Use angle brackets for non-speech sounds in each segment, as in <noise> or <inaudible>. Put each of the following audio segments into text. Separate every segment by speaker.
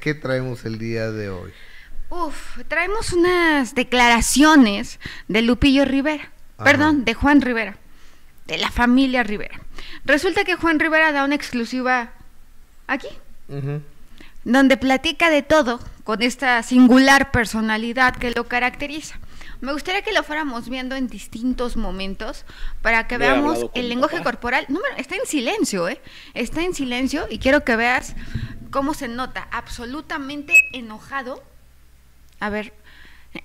Speaker 1: ¿qué traemos el día de hoy?
Speaker 2: Uf, traemos unas declaraciones de Lupillo Rivera, perdón, de Juan Rivera, de la familia Rivera. Resulta que Juan Rivera da una exclusiva aquí, donde platica de todo con esta singular personalidad que lo caracteriza. Me gustaría que lo fuéramos viendo en distintos momentos para que veamos el lenguaje corporal. No, está en silencio, ¿eh? Está en silencio y quiero que veas ¿Cómo se nota? Absolutamente enojado. A ver,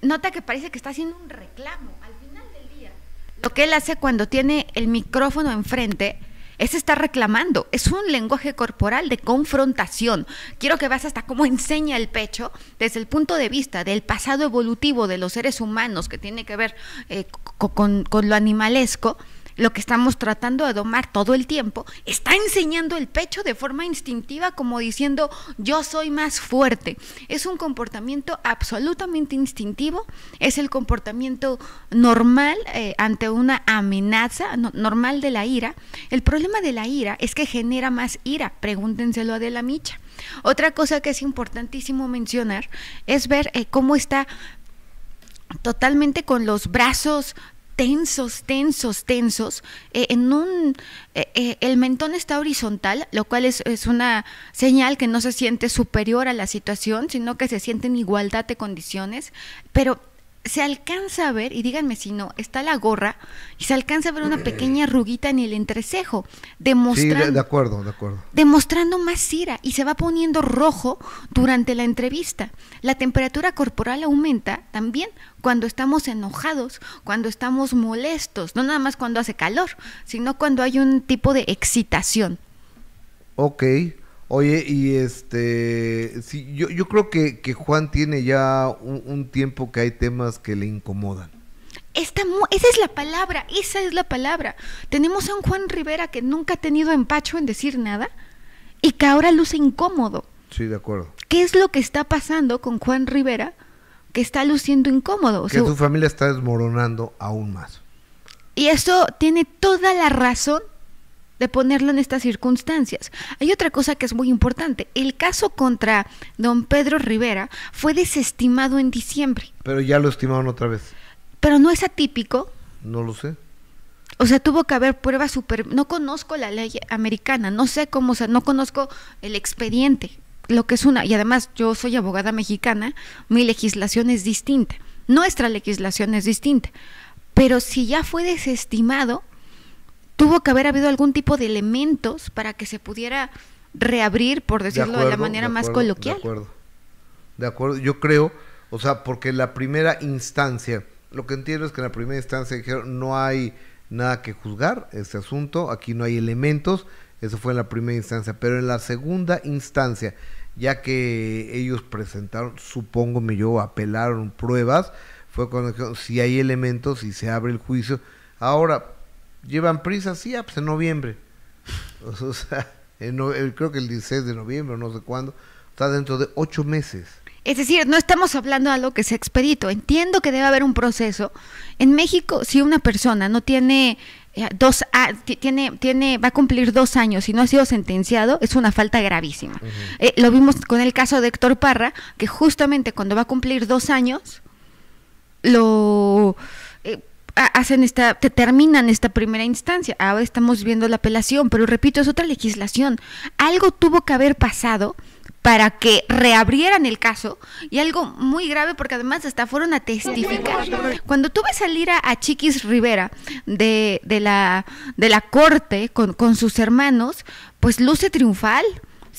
Speaker 2: nota que parece que está haciendo un reclamo. Al final del día, lo que él hace cuando tiene el micrófono enfrente es estar reclamando. Es un lenguaje corporal de confrontación. Quiero que veas hasta cómo enseña el pecho desde el punto de vista del pasado evolutivo de los seres humanos que tiene que ver eh, con, lo animalesco lo que estamos tratando de domar todo el tiempo, está enseñando el pecho de forma instintiva como diciendo yo soy más fuerte. Es un comportamiento absolutamente instintivo, es el comportamiento normal eh, ante una amenaza, normal de la ira. El problema de la ira es que genera más ira, pregúntenselo a De la Micha. Otra cosa que es importantísimo mencionar es ver eh, cómo está totalmente con los brazos tensos, tensos, tensos. Eh, en un, eh, eh, el mentón está horizontal, lo cual es, es, una señal que no se siente superior a la situación, sino que se siente en igualdad de condiciones, pero se alcanza a ver, y díganme si no, está la gorra y se alcanza a ver una pequeña ruguita en el entrecejo, demostrando, de, de acuerdo. demostrando más ira y se va poniendo rojo durante la entrevista. La temperatura corporal aumenta también cuando estamos enojados, cuando estamos molestos, no nada más cuando hace calor, sino cuando hay un tipo de excitación.
Speaker 1: Ok, Oye, y este, sí, yo, creo que, Juan tiene ya un, tiempo que hay temas que le incomodan.
Speaker 2: Esta, esa es la palabra, esa es la palabra. Tenemos a un Juan Rivera que nunca ha tenido empacho en decir nada y que ahora luce incómodo. Sí, de acuerdo. ¿Qué es lo que está pasando con Juan Rivera que está luciendo incómodo? que su familia
Speaker 1: está desmoronando aún más.
Speaker 2: Y eso tiene toda la razón de ponerlo en estas circunstancias. Hay otra cosa que es muy importante. El caso contra don Pedro Rivera fue desestimado en diciembre.
Speaker 1: Pero ya lo estimaron otra vez.
Speaker 2: Pero no es atípico. No lo sé. O sea, tuvo que haber pruebas super... No conozco la ley americana, no sé cómo, o sea, no conozco el expediente, lo que es una... Y además, yo soy abogada mexicana, mi legislación es distinta, nuestra legislación es distinta. Pero si ya fue desestimado, tuvo que haber habido algún tipo de elementos para que se pudiera reabrir, por decirlo de, la manera más coloquial. De
Speaker 1: acuerdo. De acuerdo, yo creo, o sea, porque la primera instancia, lo que entiendo es que en la primera instancia dijeron, no hay nada que juzgar este asunto, aquí no hay elementos, eso fue en la primera instancia, pero en la segunda instancia, ya que ellos presentaron, supongo yo, apelaron pruebas, fue cuando dijeron, si hay elementos y se abre el juicio. Ahora, llevan prisa, sí, ah, pues en noviembre. <laughs> O sea, eh, creo que el 16 de noviembre, no sé cuándo, está dentro de ocho meses.
Speaker 2: Es decir, no estamos hablando de algo que sea expedito. Entiendo que debe haber un proceso. En México, si una persona no tiene eh, dos, tiene, tiene, va a cumplir dos años y no ha sido sentenciado, es una falta gravísima. Eh, lo vimos con el caso de Héctor Parra, que justamente cuando va a cumplir dos años, lo hacen esta, te terminan esta primera instancia. Ahora estamos viendo la apelación, pero repito, es otra legislación. Algo tuvo que haber pasado para que reabrieran el caso y algo muy grave porque además hasta fueron a testificar. Cuando tuve a salir a, Chiquis Rivera de, de, la, de la corte con, con sus hermanos, pues luce triunfal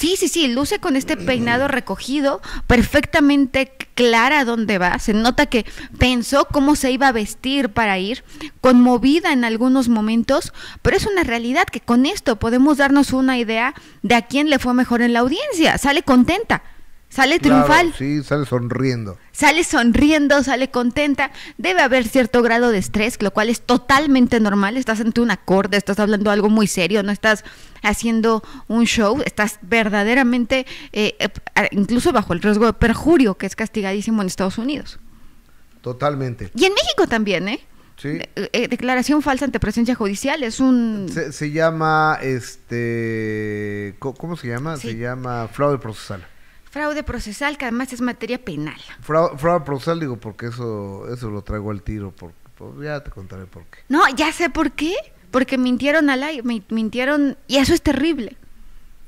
Speaker 2: Sí, sí, sí, luce con este peinado recogido, perfectamente clara dónde va. Se nota que pensó cómo se iba a vestir para ir, conmovida en algunos momentos, pero es una realidad que con esto podemos darnos una idea de a quién le fue mejor en la audiencia. Sale contenta. Sale triunfal.
Speaker 1: sí, sale sonriendo.
Speaker 2: Sale sonriendo, sale contenta. Debe haber cierto grado de estrés, lo cual es totalmente normal. Estás ante un acorde, estás hablando algo muy serio, no estás haciendo un show, estás verdaderamente, eh, eh, incluso bajo el riesgo de perjurio, que es castigadísimo en Estados Unidos.
Speaker 1: Totalmente. Y
Speaker 2: en México también, ¿eh? Sí. Eh, declaración falsa ante presencia judicial es un
Speaker 1: se, llama este ¿cómo se llama? Se llama fraude procesal.
Speaker 2: Fraude procesal, que además es materia penal.
Speaker 1: Fraude, procesal, digo, porque eso, eso lo traigo al tiro, porque, ya te contaré por qué.
Speaker 2: No, ya sé por qué, porque mintieron al aire, mintieron, y eso es terrible.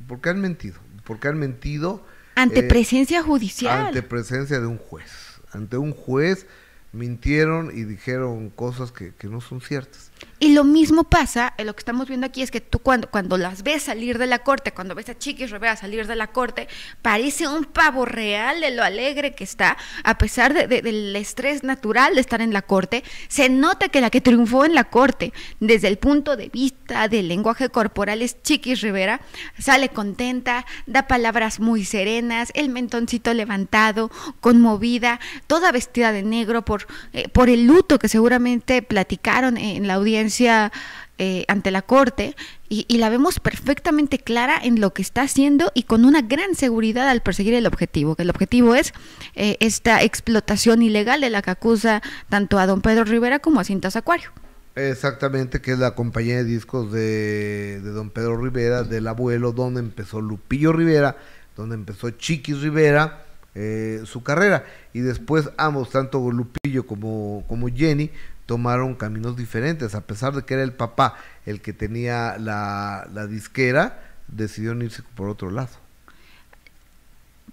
Speaker 1: Porque han mentido, porque han mentido. Ante eh, presencia
Speaker 2: judicial. Ante
Speaker 1: presencia de un juez, ante un juez mintieron y dijeron cosas que, no son ciertas.
Speaker 2: Y lo mismo pasa, eh, lo que estamos viendo aquí es que tú cuando, cuando las ves salir de la corte, cuando ves a Chiquis Rivera salir de la corte, parece un pavo real de lo alegre que está, a pesar de, del estrés natural de estar en la corte, se nota que la que triunfó en la corte, desde el punto de vista del lenguaje corporal, es Chiquis Rivera, sale contenta, da palabras muy serenas, el mentoncito levantado, conmovida, toda vestida de negro, por eh, por, el luto que seguramente platicaron en la audiencia eh, ante la corte y, la vemos perfectamente clara en lo que está haciendo y con una gran seguridad al perseguir el objetivo, que el objetivo es eh, esta explotación ilegal de la que acusa tanto a don Pedro Rivera como a Cintas Acuario.
Speaker 1: Exactamente, que es la compañía de discos de, de don Pedro Rivera, del abuelo, donde empezó Lupillo Rivera, donde empezó Chiquis Rivera eh, su carrera. Y después ambos, tanto Lupillo como, como Jenny, tomaron caminos diferentes. A pesar de que era el papá el que tenía la, disquera, decidieron irse por otro lado.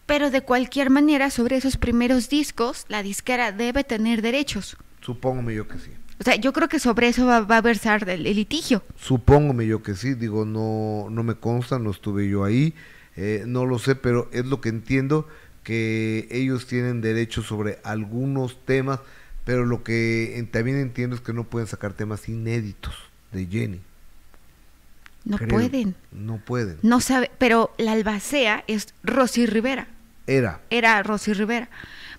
Speaker 2: Pero de cualquier manera, sobre esos primeros discos, la disquera debe tener derechos.
Speaker 1: Supóngame yo que sí.
Speaker 2: O sea, yo creo que sobre eso va, a versar el, litigio.
Speaker 1: Supóngame yo que sí, digo, no, no me consta, no estuve yo ahí, eh, no lo sé, pero es lo que entiendo que ellos tienen derecho sobre algunos temas, pero lo que también entiendo es que no pueden sacar temas inéditos de Jenny. No pueden. No pueden.
Speaker 2: No sabe, pero la albacea es Rosy Rivera. Era. Era Rosy Rivera.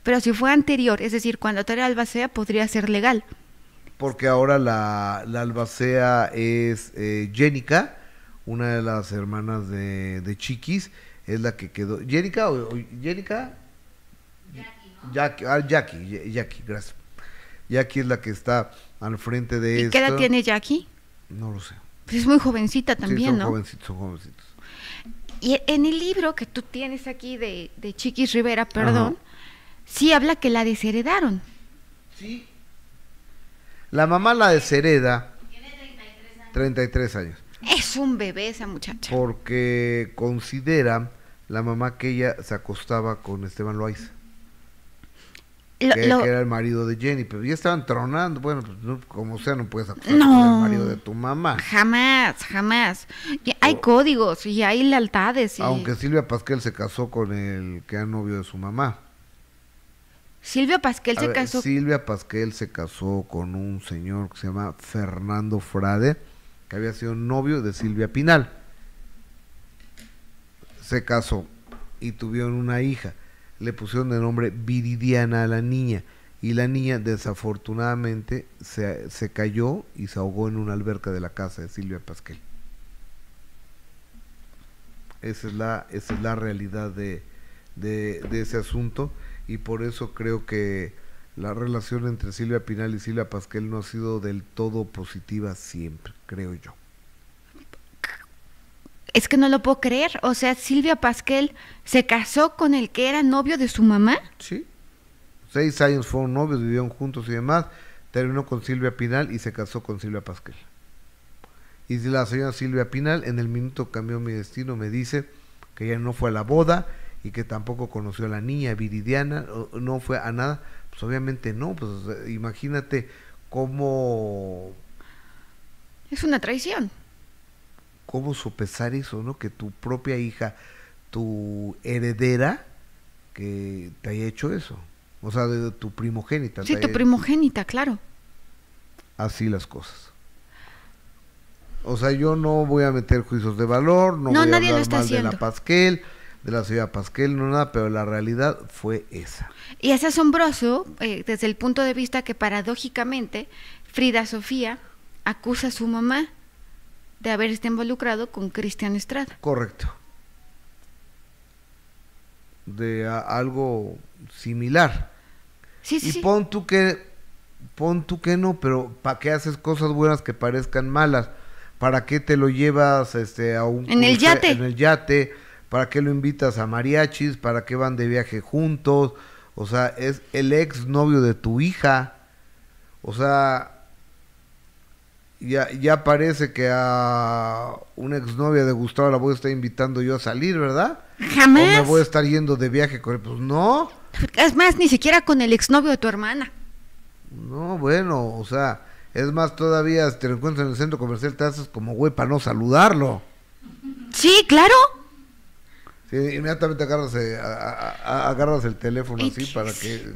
Speaker 2: Pero si fue anterior, es decir, cuando era albacea podría ser
Speaker 1: legal. Porque ahora la, albacea es eh, Jenica, una de las hermanas de, de Chiquis, es la que quedó. ¿Jerica o, o Jackie, Jackie, ah, Jackie, gracias. Jackie es la que está al frente de ¿Y qué edad tiene Jackie? No lo sé.
Speaker 2: Pues es muy jovencita también, ¿no?
Speaker 1: Jovencitos, son jovencitos.
Speaker 2: Y en el libro que tú tienes aquí de, Chiquis Rivera, perdón, sí habla que la desheredaron. Sí.
Speaker 1: La mamá la deshereda. Tiene 33 años. 33 años.
Speaker 2: Es un bebé esa muchacha.
Speaker 1: Porque considera la mamá que ella se acostaba con Esteban Loaiza. que, era el marido de Jenny, pero ya estaban tronando. Bueno, pues, como sea, no puedes acostarte con el marido de tu mamá. Jamás, jamás.
Speaker 2: Y hay códigos y hay lealtades. Aunque
Speaker 1: Silvia Pasquel se casó con el que era novio de su mamá.
Speaker 2: Silvia Pasquel se casó.
Speaker 1: Silvia Pasquel se casó con un señor que se llama Fernando Frade que había sido novio de Silvia Pinal. Se casó y tuvieron una hija. Le pusieron de nombre Viridiana a la niña y la niña desafortunadamente se, se, cayó y se ahogó en una alberca de la casa de Silvia Pasquel. Esa es la, es la realidad de, de, de ese asunto y por eso creo que la relación entre Silvia Pinal y Silvia Pasquel no ha sido del todo positiva siempre, creo yo.
Speaker 2: Es que no lo puedo creer. O sea, Silvia Pasquel se casó con el que era novio de su mamá. Sí.
Speaker 1: Seis años fueron novios, vivieron juntos y demás. Terminó con Silvia Pinal y se casó con Silvia Pasquel. Y la señora Silvia Pinal, en el minuto cambió mi destino, me dice que ella no fue a la boda y que tampoco conoció a la niña Viridiana, no fue a nada pues obviamente no, pues imagínate cómo...
Speaker 2: Es una traición.
Speaker 1: ¿Cómo sopesar eso, no? Que tu propia hija, tu heredera, que te haya hecho eso. O sea, de tu primogénita. Sí, tu
Speaker 2: primogénita, claro.
Speaker 1: Así las cosas. O sea, yo no voy a meter juicios de valor, no, voy a hablar mal de la Pasquel de la ciudad Pasquel, no nada, pero la realidad fue esa.
Speaker 2: Y es asombroso eh, desde el punto de vista que paradójicamente Frida Sofía acusa a su mamá de haberse involucrado con Cristian Estrada.
Speaker 1: Correcto. De algo similar. Sí, sí. Y pon tú que pon tú que no, pero ¿para qué haces cosas buenas que parezcan malas? ¿Para qué te lo llevas este a un en el yate? En el yate ¿Para qué lo invitas a mariachis? ¿Para qué van de viaje juntos? O sea, es el ex novio de tu hija. O sea, ya, ya parece que a una exnovia de Gustavo la voy a estar invitando yo a salir, ¿verdad? Jamás. O me voy a estar yendo de viaje con él. Pues no.
Speaker 2: Es más, ni siquiera con el exnovio de tu hermana.
Speaker 1: No, bueno, o sea, es más, todavía te lo encuentras en el centro comercial, te haces como güey para no saludarlo.
Speaker 2: Sí, claro.
Speaker 1: Sí, inmediatamente eh, agarras, el teléfono así para que...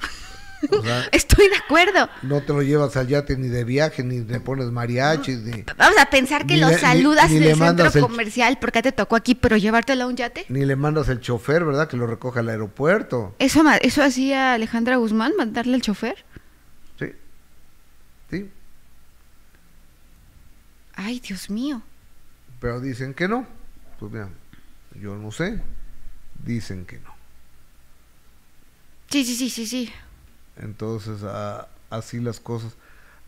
Speaker 1: <laughs> Estoy de acuerdo. No te lo llevas al yate ni de viaje, ni le pones mariachi
Speaker 2: Vamos a pensar que lo saludas en el centro comercial porque te tocó aquí, pero llevártelo a un yate.
Speaker 1: Ni le mandas el chofer, ¿verdad? Que lo recoja al aeropuerto.
Speaker 2: ¿Eso, eso hacía Alejandra Guzmán, mandarle el chofer?
Speaker 1: Sí. Sí. Ay, Dios mío. Pero dicen que no. Pues mira, yo no sé, dicen que no.
Speaker 2: Sí, sí, sí, sí, sí.
Speaker 1: Entonces, ah, así las cosas.